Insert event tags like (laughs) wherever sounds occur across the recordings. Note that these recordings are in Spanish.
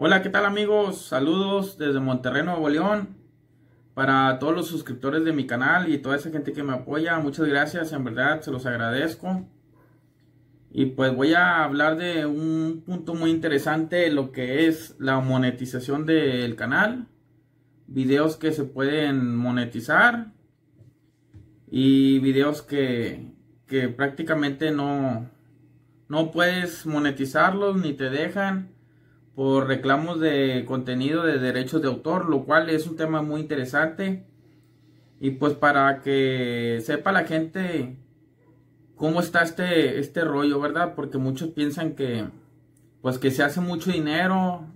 Hola, ¿qué tal amigos? Saludos desde Monterrey, Nuevo León. Para todos los suscriptores de mi canal y toda esa gente que me apoya, muchas gracias, en verdad se los agradezco. Y pues voy a hablar de un punto muy interesante, lo que es la monetización del canal. Videos que se pueden monetizar y videos que, que prácticamente no, no puedes monetizarlos ni te dejan por reclamos de contenido de derechos de autor, lo cual es un tema muy interesante. Y pues para que sepa la gente cómo está este, este rollo, ¿verdad? Porque muchos piensan que pues que se hace mucho dinero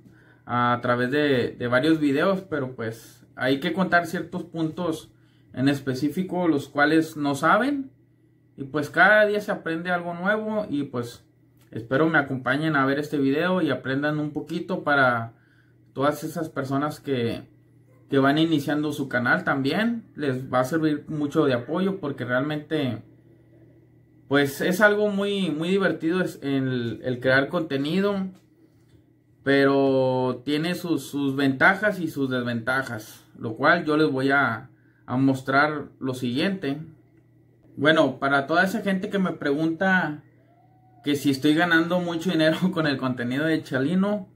a través de, de varios videos, pero pues hay que contar ciertos puntos en específico los cuales no saben. Y pues cada día se aprende algo nuevo y pues Espero me acompañen a ver este video y aprendan un poquito para todas esas personas que, que van iniciando su canal también. Les va a servir mucho de apoyo porque realmente pues es algo muy, muy divertido el, crear contenido. Pero tiene sus, sus, ventajas y sus desventajas. Lo cual yo les voy a, a mostrar lo siguiente. Bueno, para toda esa gente que me pregunta que si estoy ganando mucho dinero (laughs) con el contenido de Chalino,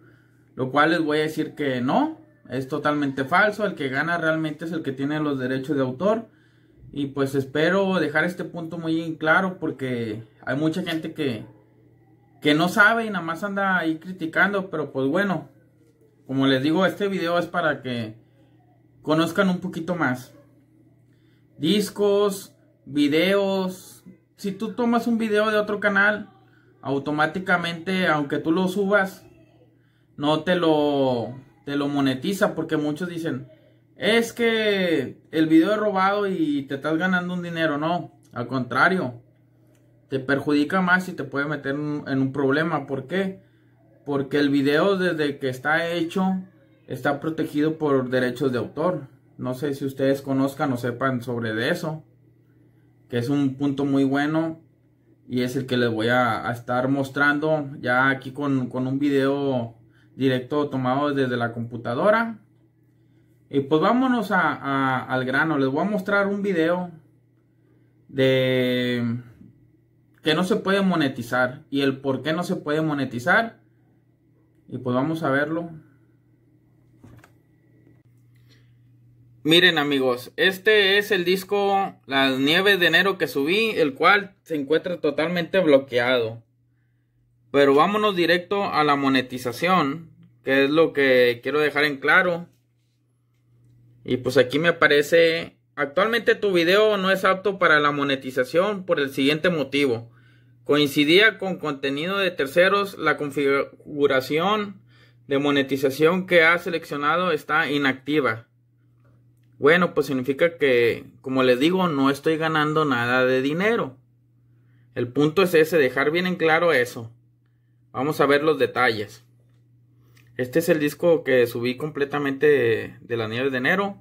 lo cual les voy a decir que no, es totalmente falso, el que gana realmente es el que tiene los derechos de autor. Y pues espero dejar este punto muy claro porque hay mucha gente que, que no sabe y nada más anda ahí criticando, pero pues bueno, como les digo, este video es para que conozcan un poquito más. Discos, videos, si tú tomas un video de otro canal automáticamente, aunque tú lo subas, no te lo, te lo monetiza porque muchos dicen, es que el video es robado y te estás ganando un dinero. No, al contrario, te perjudica más y te puede meter en un problema. ¿Por qué? Porque el video desde que está hecho está protegido por derechos de autor. No sé si ustedes conozcan o sepan sobre eso, que es un punto muy bueno y es el que les voy a, estar mostrando ya aquí con, con, un video directo tomado desde la computadora y pues vámonos a, al grano les voy a mostrar un video de que no se puede monetizar y el por qué no se puede monetizar y pues vamos a verlo Miren amigos, este es el disco Las Nieves de Enero que subí, el cual se encuentra totalmente bloqueado. Pero vámonos directo a la monetización, que es lo que quiero dejar en claro. Y pues aquí me aparece, actualmente tu video no es apto para la monetización por el siguiente motivo. Coincidía con contenido de terceros, la configuración de monetización que ha seleccionado está inactiva. Bueno, pues significa que, como les digo, no estoy ganando nada de dinero. El punto es ese, dejar bien en claro eso. Vamos a ver los detalles. Este es el disco que subí completamente de, la nieve de enero.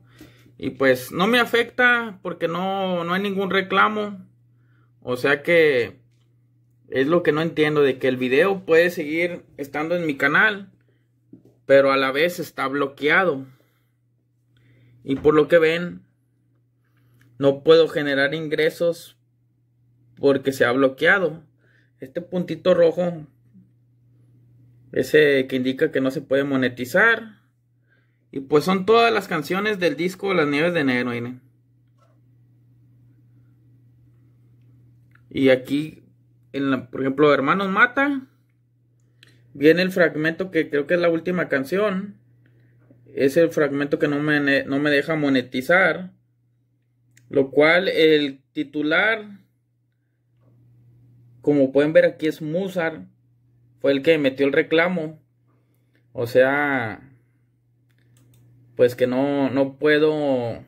Y pues no me afecta porque no, no hay ningún reclamo. O sea que es lo que no entiendo, de que el video puede seguir estando en mi canal, pero a la vez está bloqueado. Y por lo que ven, no puedo generar ingresos porque se ha bloqueado. Este puntito rojo, ese que indica que no se puede monetizar. Y pues son todas las canciones del disco Las Nieves de Enero, Y aquí, en por ejemplo, Hermanos Mata, viene el fragmento que creo que es la última canción es el fragmento que no me, no me deja monetizar, lo cual el titular, como pueden ver aquí es Musar, fue el que metió el reclamo, o sea, pues que no, no puedo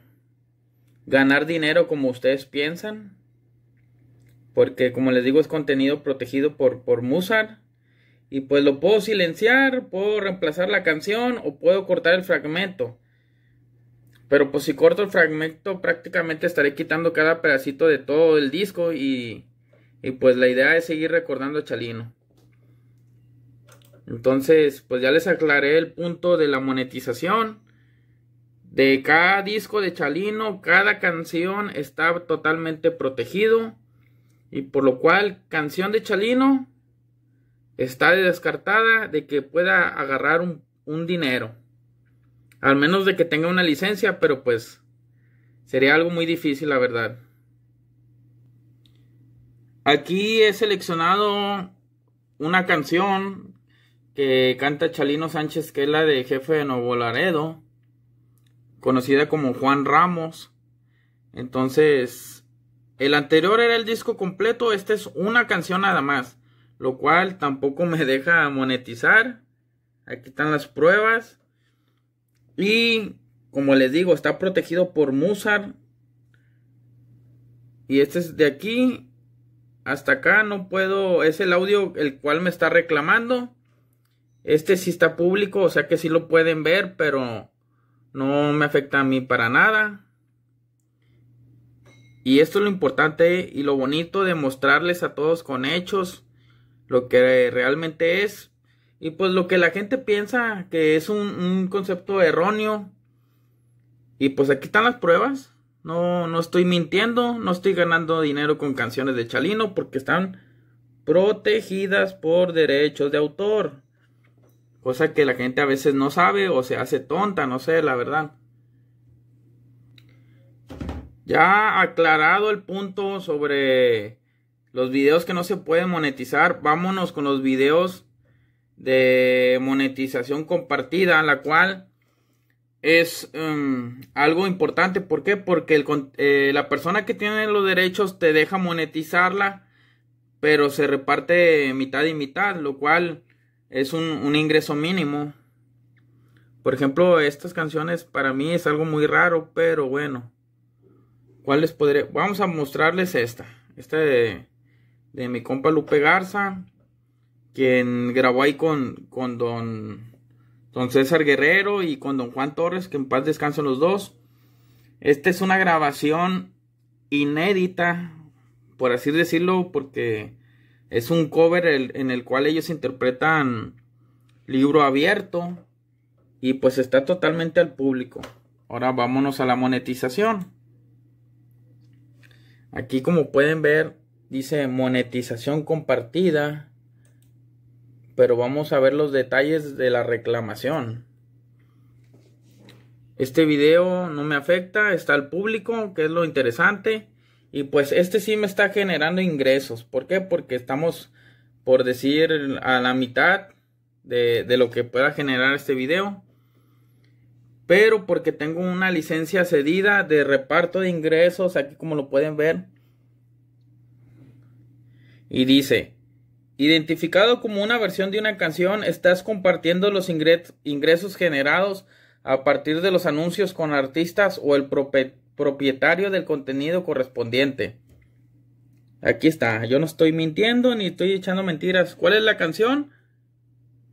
ganar dinero como ustedes piensan, porque como les digo es contenido protegido por, por Musar. Y pues lo puedo silenciar, puedo reemplazar la canción o puedo cortar el fragmento. Pero pues si corto el fragmento prácticamente estaré quitando cada pedacito de todo el disco y, y pues la idea es seguir recordando a Chalino. Entonces pues ya les aclaré el punto de la monetización. De cada disco de Chalino, cada canción está totalmente protegido. Y por lo cual, canción de Chalino, está descartada de que pueda agarrar un, dinero. Al menos de que tenga una licencia, pero pues sería algo muy difícil, la verdad. Aquí he seleccionado una canción que canta Chalino Sánchez, que es la de Jefe de Nuevo Laredo, conocida como Juan Ramos. Entonces, el anterior era el disco completo, esta es una canción nada más lo cual tampoco me deja monetizar. Aquí están las pruebas. Y como les digo, está protegido por Musar. Y este es de aquí hasta acá no puedo, es el audio el cual me está reclamando. Este sí está público, o sea que sí lo pueden ver, pero no me afecta a mí para nada. Y esto es lo importante y lo bonito de mostrarles a todos con hechos lo que realmente es. Y pues lo que la gente piensa que es un, concepto erróneo. Y pues aquí están las pruebas. No, no estoy mintiendo, no estoy ganando dinero con canciones de Chalino porque están protegidas por derechos de autor. Cosa que la gente a veces no sabe o se hace tonta, no sé, la verdad. Ya aclarado el punto sobre los videos que no se pueden monetizar, vámonos con los videos de monetización compartida, la cual es em, algo importante. ¿Por qué? Porque eh, la persona que tiene los derechos te deja monetizarla, pero se reparte mitad y mitad, lo cual es un, ingreso mínimo. Por ejemplo, estas canciones para mí es algo muy raro, pero bueno. ¿Cuál les podré? Vamos a mostrarles esta. Esta de de mi compa Lupe Garza, quien grabó ahí con, con don, don César Guerrero y con don Juan Torres, que en paz descansen los dos. Esta es una grabación inédita, por así decirlo, porque es un cover en el cual ellos interpretan libro abierto y pues está totalmente al público. Ahora vámonos a la monetización. Aquí como pueden ver Dice monetización compartida. Pero vamos a ver los detalles de la reclamación. Este video no me afecta, está al público, que es lo interesante. Y pues este sí me está generando ingresos. ¿Por qué? Porque estamos, por decir, a la mitad de, de, lo que pueda generar este video. Pero porque tengo una licencia cedida de reparto de ingresos, aquí como lo pueden ver, y dice, identificado como una versión de una canción, estás compartiendo los ingresos generados a partir de los anuncios con artistas o el propietario del contenido correspondiente. Aquí está, yo no estoy mintiendo ni estoy echando mentiras. ¿Cuál es la canción?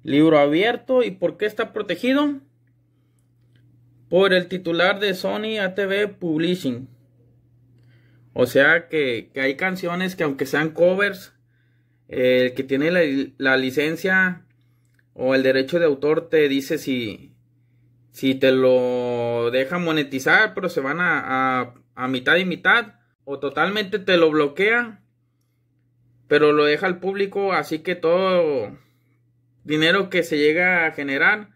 Libro abierto y por qué está protegido? Por el titular de Sony ATV Publishing. O sea que, hay canciones que aunque sean covers, el que tiene la, licencia o el derecho de autor te dice si, si te lo deja monetizar, pero se van a mitad y mitad, o totalmente te lo bloquea, pero lo deja al público, así que todo dinero que se llega a generar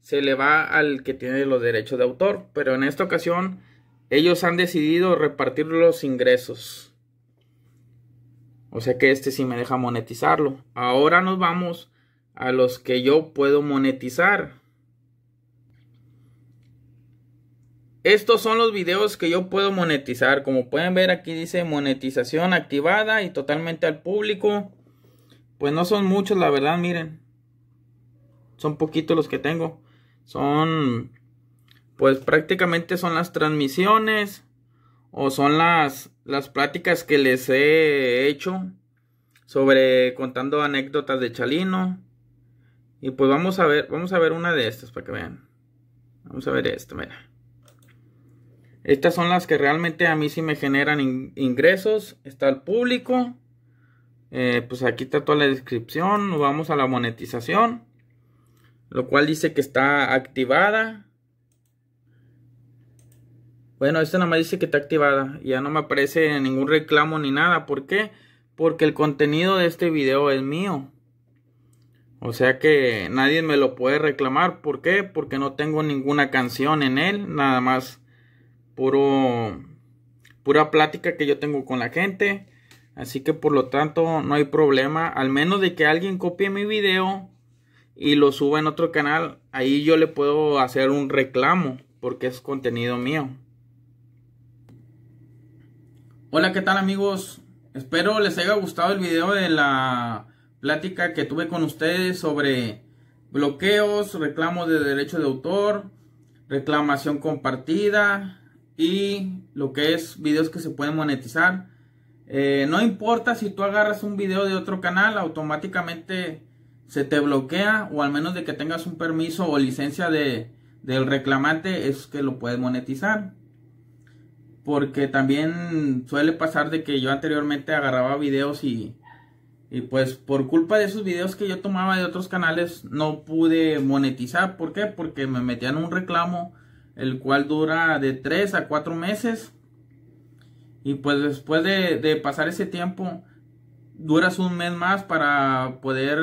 se le va al que tiene los derechos de autor, pero en esta ocasión ellos han decidido repartir los ingresos. O sea que este sí me deja monetizarlo. Ahora nos vamos a los que yo puedo monetizar. Estos son los videos que yo puedo monetizar. Como pueden ver aquí dice monetización activada y totalmente al público. Pues no son muchos, la verdad, miren. Son poquitos los que tengo. Son pues prácticamente son las transmisiones o son las, las pláticas que les he hecho sobre contando anécdotas de Chalino. Y pues vamos a ver, vamos a ver una de estas para que vean. Vamos a ver esto mira. Estas son las que realmente a mí sí me generan ingresos. Está el público. Eh, pues aquí está toda la descripción. Vamos a la monetización. Lo cual dice que está activada. Bueno, esta nada más dice que está activada. Ya no me aparece ningún reclamo ni nada. ¿Por qué? Porque el contenido de este video es mío. O sea que nadie me lo puede reclamar. ¿Por qué? Porque no tengo ninguna canción en él. Nada más puro, pura plática que yo tengo con la gente. Así que por lo tanto no hay problema. Al menos de que alguien copie mi video y lo suba en otro canal. Ahí yo le puedo hacer un reclamo porque es contenido mío. Hola, ¿qué tal amigos? Espero les haya gustado el video de la plática que tuve con ustedes sobre bloqueos, reclamos de derecho de autor, reclamación compartida y lo que es videos que se pueden monetizar. Eh, no importa si tú agarras un video de otro canal, automáticamente se te bloquea o al menos de que tengas un permiso o licencia de, del reclamante es que lo puedes monetizar. Porque también suele pasar de que yo anteriormente agarraba videos y, y pues por culpa de esos videos que yo tomaba de otros canales no pude monetizar. ¿Por qué? Porque me metían un reclamo el cual dura de 3 a 4 meses. Y pues después de, de pasar ese tiempo, duras un mes más para poder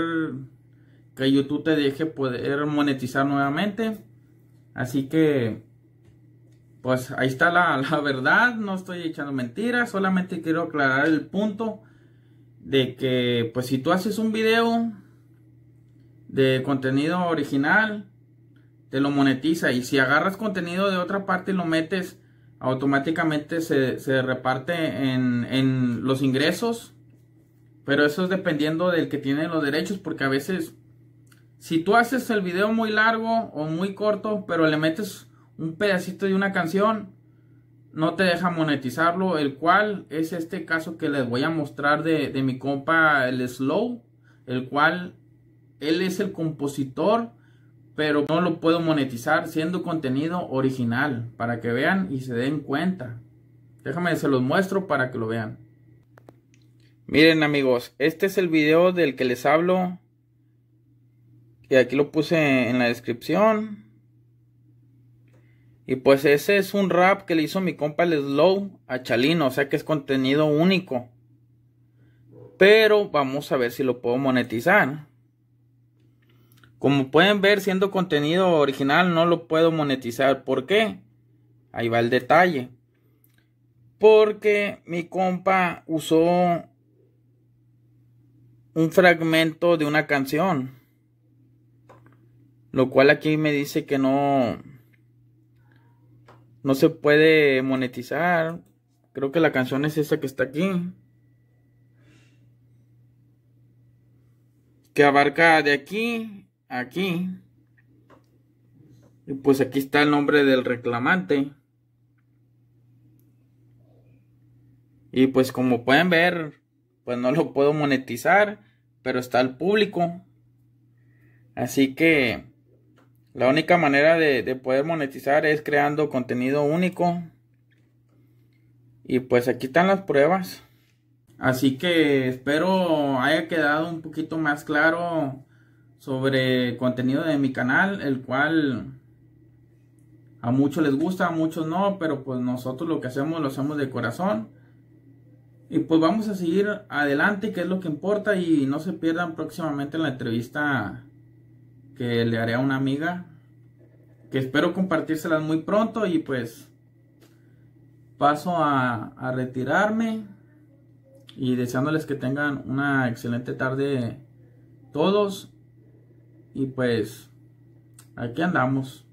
que YouTube te deje poder monetizar nuevamente. Así que pues ahí está (laughs) la, verdad, no estoy echando mentiras, solamente quiero aclarar el punto de que pues si tú haces un video de contenido original, te lo monetiza y si agarras contenido de otra parte y lo metes, automáticamente se, reparte en, en los ingresos, pero eso es dependiendo del que tiene los derechos porque a veces si tú haces el video muy largo o muy corto, pero le metes un pedacito de una canción no te deja monetizarlo, el cual es este caso que les voy a mostrar de, mi compa el Slow, el cual él es el compositor, pero no lo puedo monetizar siendo contenido original, para que vean y se den cuenta. Déjame, se los muestro para que lo vean. Miren amigos, este es el video del que les hablo, y aquí lo puse en la descripción. Y pues ese es un rap que le hizo mi compa el Slow a Chalino, o sea que es contenido único. Pero vamos a ver si lo puedo monetizar. Como pueden ver, siendo contenido original no lo puedo monetizar. ¿Por qué? Ahí va el detalle. Porque mi compa usó un fragmento de una canción. Lo cual aquí me dice que no no se puede monetizar. Creo que la canción es esa que está aquí. Que abarca de aquí a aquí. Y pues aquí está el nombre del reclamante. Y pues como pueden ver, pues no lo puedo monetizar, pero está el público. Así que la única manera de, poder monetizar es creando contenido único. Y pues aquí están las pruebas. Así que espero haya quedado un poquito más claro sobre contenido de mi canal, el cual a muchos les gusta, a muchos no, pero pues nosotros lo que hacemos lo hacemos de corazón. Y pues vamos a seguir adelante, que es lo que importa, y no se pierdan próximamente en la entrevista que le haré a una amiga. Que espero compartírselas muy pronto y pues paso a, a retirarme y deseándoles que tengan una excelente tarde todos y pues aquí andamos.